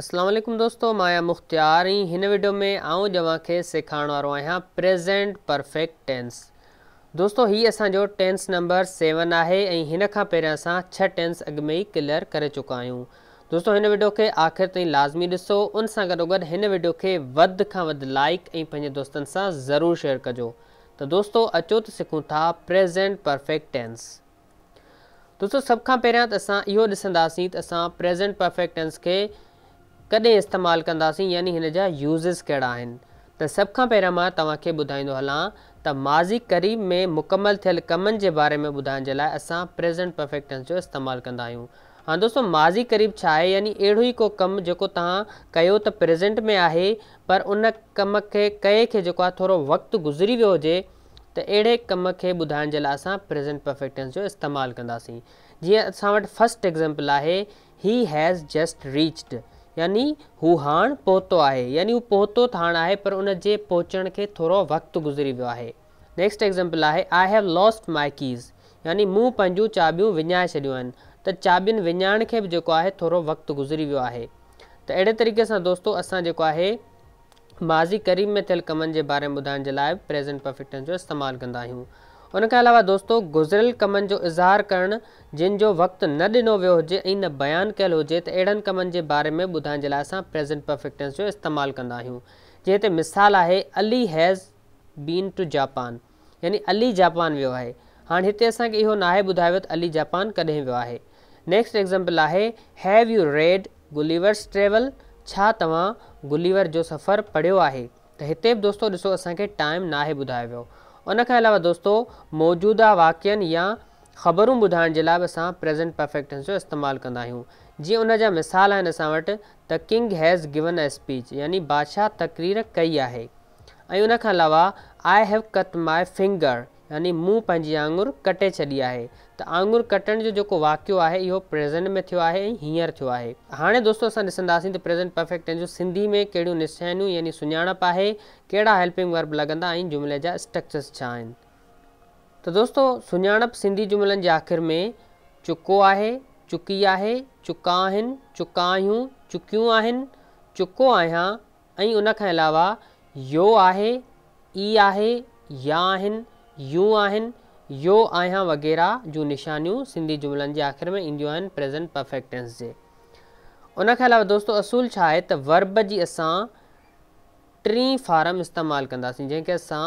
असलम दोस्तों मां आहियां मुख़्तियार ई वीडियो में आउं जवांखे सेखारण वारो प्रेज़ेंट परफेक्ट टेंस दोस्तों हीउ असो टेंस नंबर सेवन है ऐं अस छह टेंस अॻु में ई क्लियर कर चुका आहियूं दोस्तों हिन वीडियो के आख़िर ताईं लाज़मी ॾिसो उन सां गॾोगॾु वीडियो खे वधि खां वधि लाइक ऐं पंहिंजे शेयर कजो तो दोस्तों अचो तो सीखूँ था प्रेज़ेंट परफेक्ट टेंस दोस्तों सब खां पहिरियां त असां इहो ॾिसंदासीं त प्रेज़ेंट परफेक्ट टेंस के कदें इस्तेमाल कंदासीं यानी इनजा जा यूज़िस कहिड़ा आहिनि त सभ खां पहिरियां मां तव्हांखे ॿुधाईंदो हलां त माज़ी करीब में मुकमल थियल कमनि जे बारे में ॿुधाइण जे लाइ असां प्रेज़ेंट परफेक्ट टेंस जो इस्तेमालु कंदा आहियूं हा माज़ी क़रीब छा आहे यानी अहिड़ो ई को कम जो तव्हां कयो प्रेज़ेंट में आहे पर उन कम के कए खे जेको आहे थोरो गुज़री वो हुजे त अहिड़े कम के ॿुधाइण के लिए अस प्रेज़ेंट परफेक्ट टेंस जो इस्तेमालु कंदासीं जीअं असां फस्ट एग्ज़ाम्पल आहे ही हैज़ जस्ट रीच्ड यानि हू हाण पहुतो आहे यानि हू पहुतो त हाण आहे पर उन जे पहुचण खे थोरो वक़्तु गुज़री वियो आहे नेक्स्ट एक्ज़ाम्पल आहे आई हैव लॉस्ट माइकीज़ यानि मूं पंहिंजूं चाबियूं विञाए छॾियूं आहिनि त चाबीनि विञाइण खे बि जेको आहे थोरो वक़्तु गुज़री वियो आहे त अहिड़े तरीक़े सां दोस्तो असां जेको आहे माज़ी क़रीब में थियल कमनि जे बारे में ॿुधाइण जे लाइ प्रेज़ेंट पफेक्टेंस जो इस्तेमालु कंदा आहियूं उन खां अलावा दोस्तो गुज़िरियल कमनि जो इज़हार करणु जिन जो वक़्तु न ॾिनो वियो हुजे ऐं न बयानु कयल हुजे त अहिड़नि कमनि जे बारे में ॿुधाइण जे लाइ असां प्रेसेंट परफेक्टेंस जो इस्तेमालु कंदा आहियूं जीअं हिते मिसाल आहे Ali has been to Japan यानी अली जापान वियो आहे हाणे हिते असांखे इहो नाहे ॿुधायो त अली जापान कॾहिं वियो आहे नेक्स्ट एग्ज़ाम्पल आहे have you read Gulliver's travel छा तव्हां गुलीवर जो सफ़रु पढ़ियो आहे त हिते बि दोस्त ॾिसो असांखे टाइम नाहे ॿुधायो वियो उनखां अलावा दोस्तो मौजूदा वाक्यन या ख़बरूं ॿुधाइण जे लाइ बि असां प्रेज़ेंट परफेक्ट टेंस जो इस्तेमालु कंदा उन मिसाल आहिनि असां king has given a speech यानी बादशाह तकरीर कई है ऐं अलावा I have cut my finger यानी मूं पंहिंजी आङुरु कटे छॾी आहे त आङुरु कटण जो जेको वाक़ियो आहे इहो प्रेज़ेंट में थियो आहे ऐं हींअर थियो आहे हाणे दोस्तो असां ॾिसंदासीं त प्रेज़ेंट परफेक्ट जो सिंधी में कहिड़ियूं निस्थानियूं यानी सुञाणप आहे कहिड़ा हेल्पिंग वर्ब लॻंदा ऐं जुमिले जा स्ट्रक्चर छा आहिनि त दोस्तो सुञाणप सिंधी जुमिलनि जे आख़िर में चुको आहे चुकी आहे चुका आहिनि चुकायूं चुकियूं आहिनि चुको आहियां ऐं उनखां अलावा यो आहे ई आहे या यू आहिनि यो आहियां वग़ैरह जूं निशानियूं सिंधी जुमिलनि जे आख़िरि में ईंदियूं आहिनि प्रेज़ेंट पफेक्टेंस जे उनखां अलावा दोस्त असूल छा आहे त वर्ब जी असां टीं फार्म इस्तेमालु कंदासीं जंहिंखे असां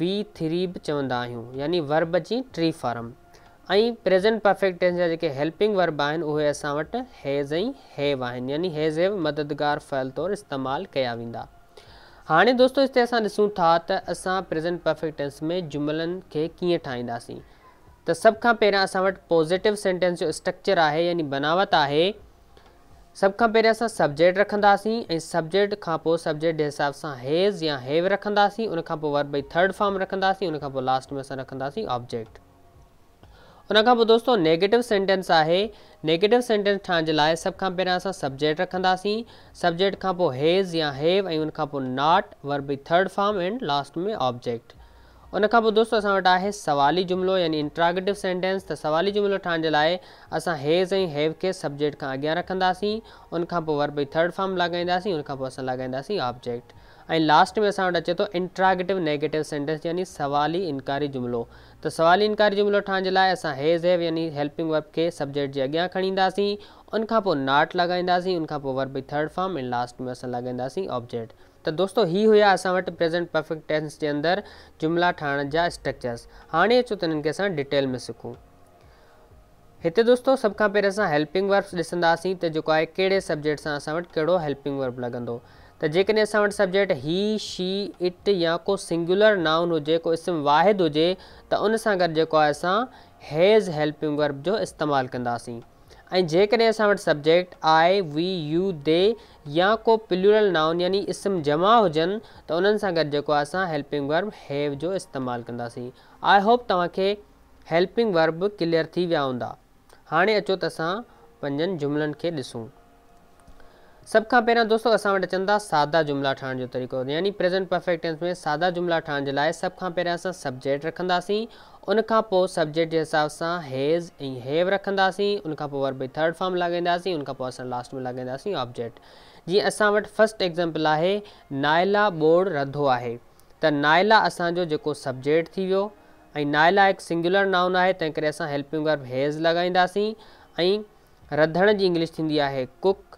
वी थ्री बि चवंदा आहियूं यानि वर्ब जी टीं फारम ऐं प्रेज़ेंट पफेक्टेंस जा जेके हेल्पिंग वर्ब आहिनि उहे असां वटि हेज़ ऐं हेव आहिनि यानी हेज़ैव मददगार फ़ैल तौरु इस्तेमालु कया वेंदा हाणे दोस्तों हिते असां ॾिसूं था त असां परफेक्ट टेंस में जुमिलनि खे कीअं ठाहींदासीं त सभ खां पहिरां असां वटि पॉज़िटिव सेंटेंस जो स्ट्रक्चर आहे यानी बनावट आहे सभु खां पहिरियों असां सब्जेक्ट रखंदासीं ऐं सब्जेक्ट खां पोइ सब्जेक्ट जे हिसाब सां हेज़ या हेव रखंदासीं उनखां पोइ वर बई थर्ड फॉर्म रखंदासीं उनखां पोइ लास्ट में असां रखंदासीं ऑब्जेक्ट हुन दोस्तों नेगेटिव सेंटेंस है नेगेटिव सेंटेंस ठहण जे लाइ सभ खां पहिरियां असां सब्जेक्ट रखंदासीं सब्जेक्ट खां पोइ या हैव ऐं नॉट वर जी थर्ड फॉर्म एंड लास्ट में ऑब्जेक्ट उन दोस्तों पोइ है असां वटि सवाली जुमिलो यानी इंट्रागेटिव सेंटेंस तो सवाली जुमिलो ठाहिण अस लाइ असां हेज़ ऐं हैव खे सब्जेक्ट खां अॻियां रखंदासीं उनखां पोइ वर्ब थर्ड फॉर्म लॻाईंदासीं उनखां पोइ ऑब्जेक्ट ऐं लास्ट में असां अचे तो इंट्रागेटिव नेगेटिव सेंटेंस यानी सवाली इनकारी जुमिलो त सवाली इनकारी जुमिलो ठाहिण जे लाइ असां हेज़ हैफ यानी हेल्पिंग वर्ब खे सब्जेक्ट जे अॻियां खणी ईंदासीं उनखां पोइ नाट लॻाईंदासीं उनखां पोइ वर्बी थर्ड फॉर्म एंड लास्ट में असां लॻाईंदासीं ऑब्जेक्ट त दोस्तो ही हुआ असां वटि प्रेट परफेक्ट टेंस जे अंदरि जुमिला ठाहिण जा स्ट्रक्चर्स हाणे अचो त हिननि खे असां डिटेल में सिखूं हिते दोस्तो सभ खां पहिरियों असां हेल्पिंग वर्ब्स ॾिसंदासीं त जेको आहे कहिड़े सब्जेक्ट सां असां वटि कहिड़ो हेल्पिंग वर्ब लॻंदो तो जेकॾहिं असां वटि सब्जेक्ट ही शी इट या को सिंगुलर नाउन हो को इसम वाहिद हुजे त तो उन सां गॾु हैज़ हेल्पिंग वर्ब जो इस्तेमाल कंदासीं ऐं जेकॾहिं subject I we you they या को प्लूरल नाउन यानी इसम जमा हुजनि तो उन्हनि सां गॾु जेको आहे असां हेल्पिंग वर्ब हैव जो इस्तेमाल कदी आई होप तव्हांखे हेल्पिंग वर्ब क्लियर थी विया हूंदा हाणे अचो तो असां पंजनि जुमलनि खे ॾिसूं सभ खां पहिरियों दोस्तों असां वटि अचनि था सादा जुमला ठाहिण जो तरीक़ो यानी प्रेज़ेंट परफेक्ट टेंस में सादा जुमिला ठाहिण जे लाइ सभ खां पहिरियों असां सब्जेक्ट रखंदासीं उनखां पोइ सब्जेक्ट जे हिसाब सां हेज़ ऐं हेव रखंदासीं उनखां पोइ वरी थर्ड फॉर्म लॻाईंदासीं उनखां पोइ असां लास्ट में लॻाईंदासीं ऑब्जेक्ट जीअं असां वटि फर्स्ट एग्ज़ाम्पल आहे नायला बोर्ड रधो आहे त नायला असांजो जेको सब्जेक्ट थी वियो ऐं नाइला हिकु सिंगुलर नाउन आहे तंहिं करे असां हेल्पिंग वर्ब हेज़ लॻाईंदासीं ऐं रधण जी इंग्लिश थींदी आहे कुक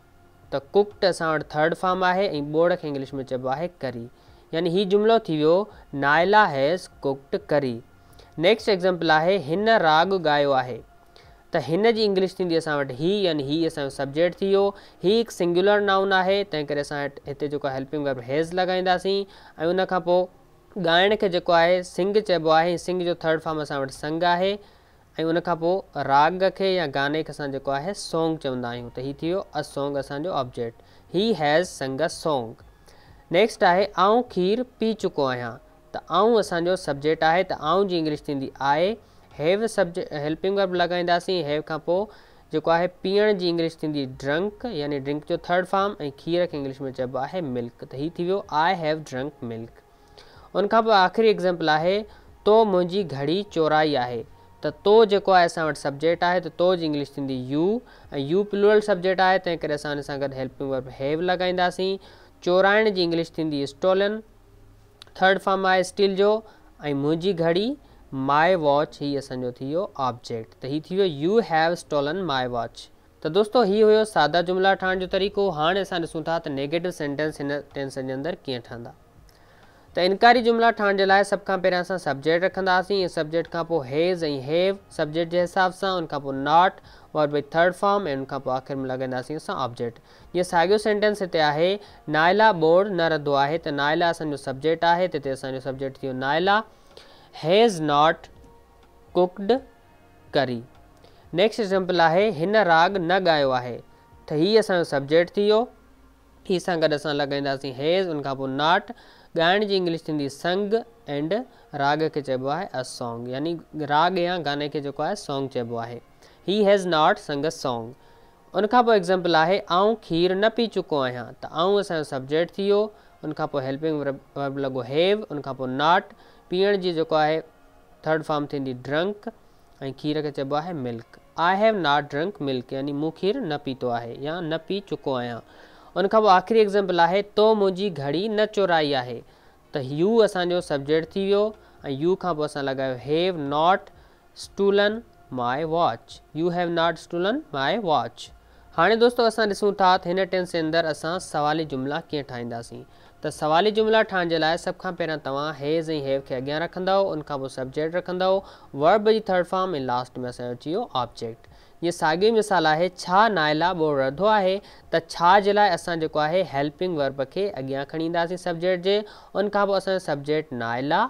त तो कुक्ड असां थर्ड फॉर्म है ऐं के इंग्लिश में चइबो है करी यानी हीउ जुमलो थी वियो नायला हैज़ कुक्ड करी नेक्स्ट एग्ज़ाम्पल है हिन राग गायो है त हिन जी इंग्लिश थी असां वटि ही यानी ही असांजो सब्जेक्ट थी ही हिकु सिंगुलर नाउन है तेकर करे असां हेल्पिंग वर्ब हैज़ लॻाईंदासीं उन गायण के ॻाइण खे जेको आहे सिंग चइबो आहे सिंग जो थर्ड फॉर्म असां संग आहे ऐं उनखां राग के या गाने खे असां जेको सॉन्ग चवंदा तो त हीउ अ सॉन्ग असांजो object he has sung a song next आहे आऊं खीरु पी चुको आहियां त आऊं असांजो सब्जेक्ट आहे त आऊं जी इंग्लिश थी आहे हैव सब्जेक्ट हेल्पिंग वर्ब लॻाईंदासीं हैव का पोइ जेको आहे पीअण इंग्लिश थी ड्रंक यानी ड्रिंक जो थर्ड फॉर्म ऐं खीर के इंग्लिश में चब है मिल्क तो हीउ थी आई हैव ड्रंक मिल्क उन आख़िरी एग्ज़ाम्पल है तो मुझी घड़ी चोराई है त तो, तो जो आहे असां वटि सब्जेक्ट आहे त तो इंग्लिश तो थींदी यू यू प्लूरल सब्जेक्ट है तेकर करे असां हिन हेल्पिंग वर्ब हैव लॻाईंदासीं चोराइण जी इंग्लिश थी स्टोलन थर्ड फॉर्म आए स्टील जो ऐं घड़ी माए वॉच ही असो थी वियो ऑब्जेक्ट त हीउ you have stolen my watch तो दोस्तो ही हुयो सादा जुमला ठाहिण जो तरीक़ो हाँ असां था नेगेटिव सेंटेंस हिन टेंस जे अंदरि कीअं ठहंदा त इनकारी जुमिला ठाहिण जे लाइ सभु खां पहिरियां असां सब्जेक्ट रखंदासीं सब्जेक्ट खां पोइ हेज़ ऐं हेव सब्जेक्ट जे हिसाब सां उनखां पोइ नॉट और वाइ थर्ड फॉर्म ऐं उनखां पोइ आख़िरि में लॻाईंदासीं असां ऑब्जेक्ट इहो साॻियो सेंटेंस हिते आहे नायला बोर्ड न रधो आहे त नायला असांजो सब्जेक्ट आहे त हिते असांजो सब्जेक्ट थी वियो नायला हेज़ नॉट कुकड करी नेक्स्ट एक्ज़ाम्पल आहे हिन राग न ॻायो आहे त हीअ असांजो सब्जेक्ट थी वियो हीअ सां गॾु असां लॻाईंदासीं हेज़ उनखां पोइ नाट गायण जी इंग्लिश थी संग एंड राग के चइबो है अ सॉन्ग यानी राग या गाने के जेको आहे सॉन्ग चइबो आहे ही हैज़ नॉट संग अ सॉन्ग उनखां पोइ एग्ज़ाम्पल आहे आऊं खीरु न पी चुको आहियां त आऊं असांजो सब्जेक्ट थी वियो हेल्पिंग वर्ब लॻो हैव उनखां नॉट पीण जी जेको आहे थर्ड फॉर्म थी ड्रंक ऐं खीर के चइबो आहे milk I have not drunk milk यानी मूं खीरु न पीतो है या न पी चुको आहियां उनखां आख़िरी एग्ज़ाम्पल है तो मुझी घड़ी न चोराई है त यू असो सब्जेक्ट थी वो यू खां अस लगा have not stolen my watch you have not stolen my watch हाँ दोस्तों असां ॾिसूं था त टेंस के अंदर असां सवाली जुमिला कीअं ठाहींदासीं त सवाली जुमिला ठाहिण जे लाइ सभ खां पैर तव्हां हैज़ ऐं हैव खे अॻियां रखंदव उनखां सब्जेक्ट रखंदव वर्ब जी थर्ड फॉर्म लास्ट में असो अची वियो ऑब्जेक्ट इहा साॻियो मिसाल आहे छा नाइला ॿोड़ि रधो आहे त छा जे लाइ असां जेको आहे हेल्पिंग वर्ब खे अॻियां खणी ईंदासीं सब्जेक्ट जे उनखां पोइ असांजो सब्जेक्ट नाइला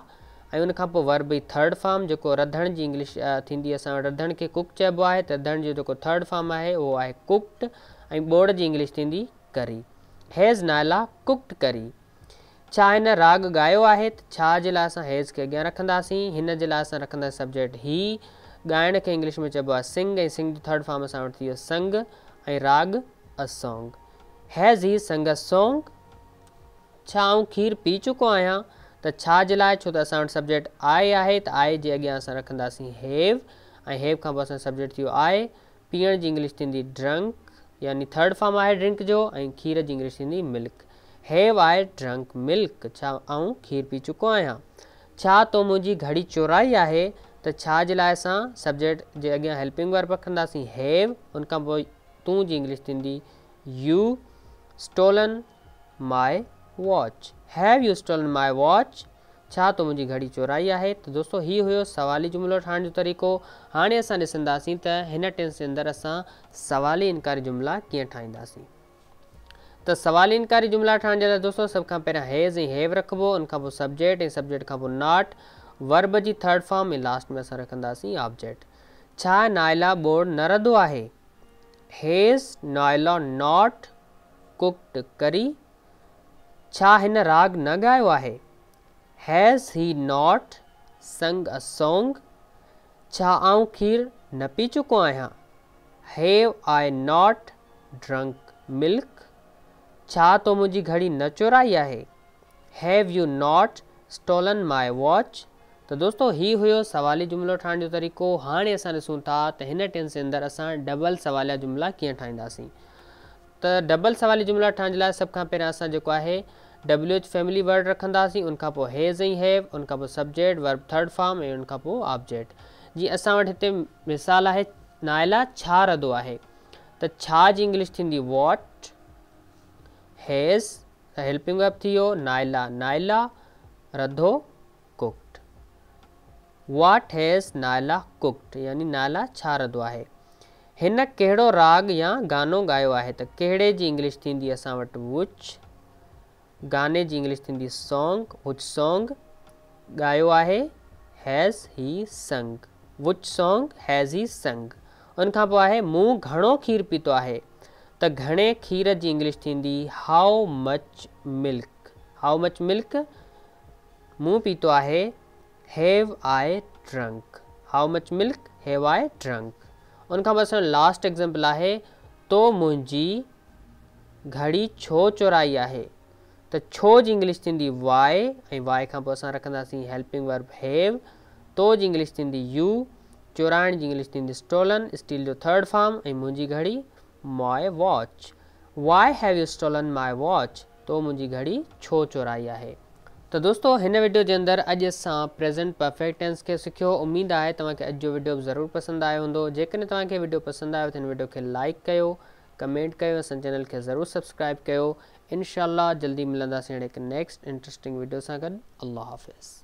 ऐं उनखां पोइ वर्ब ई थर्ड फॉर्म जेको रधण जी इंग्लिश थींदी असां रधण खे कुक चइबो आहे त रधण जो जेको थर्ड फॉर्म आहे उहो आहे कुक्ड ऐं ॿोढ़ जी इंग्लिश थींदी करी हैज़ नायला कुक्ड करी छा हिन राग ॻायो आहे त छा जे लाइ असां हेज़ खे अॻियां रखंदासीं हिन जे लाइ असां रखंदासीं सब्जेक्ट गायण के इंग्लिश में चइबो आहे सिंग ऐं सिंग थर्ड फॉर्म अस वटि संग राग अ सॉन्ग हैज़ ही संग अ सॉन्ग खीर पी चुको आहियां तो छा जे लाइ छो त असां वटि सब्जेक्ट आहे आहे त आहे जे अॻियां असां रखंदासीं हेव हेव खां पोइ सब्जेक्ट थी वियो आहे पीअण इंग्लिश थींदी ड्रंक यानी थर्ड फॉर्म आहे ड्रिंक जो खीर जी इंग्लिश थींदी milk have I drunk milk खीर पी चुको आहियां छा तो मुंहिंजी घड़ी चोराई है तो छा जे लाइ असां सब्जेक्ट जे अॻियां हेल्पिंग वर्ब रखंदासीं हैव उन खां पोइ तूं जी इंग्लिश थींदी you stolen my watch have you stolen my watch छा तो मुंहिंजी घड़ी चोराई आहे त तो दोस्तो हीउ हुयो सवाली जुमिलो ठाहिण जो तरीक़ो हाणे असां ॾिसंदासीं त हिन टेंस जे अंदरि असां सवाली इनकारी जुमिला कीअं ठाहींदासीं त सवाली इनकारी जुमिला ठाहिण जे लाइ दोस्तो सभ खां पहिरियां हैज़ ऐं हैव रखिबो उनखां पोइ सब्जेक्ट ऐं सब्जेक्ट खां पोइ नॉट वर्ब की थर्ड फॉर्म में लास्ट में अस रखी ऑब्जेक्ट नायला बोर्ड न रो है हेस नायला नॉट कुक्ड करी छा राग न ॻायो है हैज़ ही नॉट संग अ सॉन्ग छा खीर न पी चुको आया have I not drunk milk छा तो मुझी घड़ी न चोराई है have you not stolen my watch तो दोस्तों हीउ हुयो सवाली जुमिलो ठाहिण जो तरीक़ो हाँ असूँ था टेंस जे अंदरि असां डबल सवाल जुमला जुमिला कीअं तो डबल सवाली जुमला ठाहिण जे लाइ सभ खां पहिरियां डब्ल्यू एच फैमिली वर्ड रखंदासीं उन पोइ हैज़ हैव उन सब्जेक्ट वर्ब थर्ड फॉर्म ए उन ऑब्जेक्ट जीअं असां वटि मिसाल आहे नायला छा रधो आहे त इंग्लिश थी वॉट हैज़ हेल्पिंग वर्ब थी वियो नायला नायला रधो वाट हैज़ नाला कुकड यानी नाला छारद है इन कहिड़ो राग या गानो गाय है तो कहिड़े की इंग्लिश थी अस वुच गाने की इंग्लिश थी सॉन्ग वुच सॉन्ग गाय has he sung which song has he संग उन पोइ आहे मूं घणो खीरु पीतो आहे घणे खीर की इंग्लिश थी how much milk how much milk मूं पीतो है have I drunk how much milk have I drunk उनका बस लास्ट एग्जाम्पल है तो मुझी घड़ी छो चोराई है तो छो जी इंग्लिश थी वाय वाय का रखासी हेल्पिंग वर्ब हैव तो जी इंग्लिश थी यू चोराइण जी इंग्लिश थी स्टोलन स्टील जो थर्ड फॉर्म ए मुझी घड़ी my watch why have you stolen my watch तो मुझी घड़ी छो चोराई है त दोस्तो हिन वीडियो जे अंदरि अॼु असां परफेक्ट टेंस खे सिखियो उमेदु आहे तव्हांखे अॼु जो वीडियो ज़रूरु पसंदि आयो हूंदो जेकॾहिं तव्हांखे वीडियो पसंदि आयो त हिन वीडियो खे लाइक कयो कमेंट कयो असांजे चैनल खे ज़रूरु सब्सक्राइब कयो इनशा जल्दी मिलंदासीं हाणे हिकु नेक्स्ट इंट्रस्टिंग वीडियो सां गॾु अलाह हाफ़िज़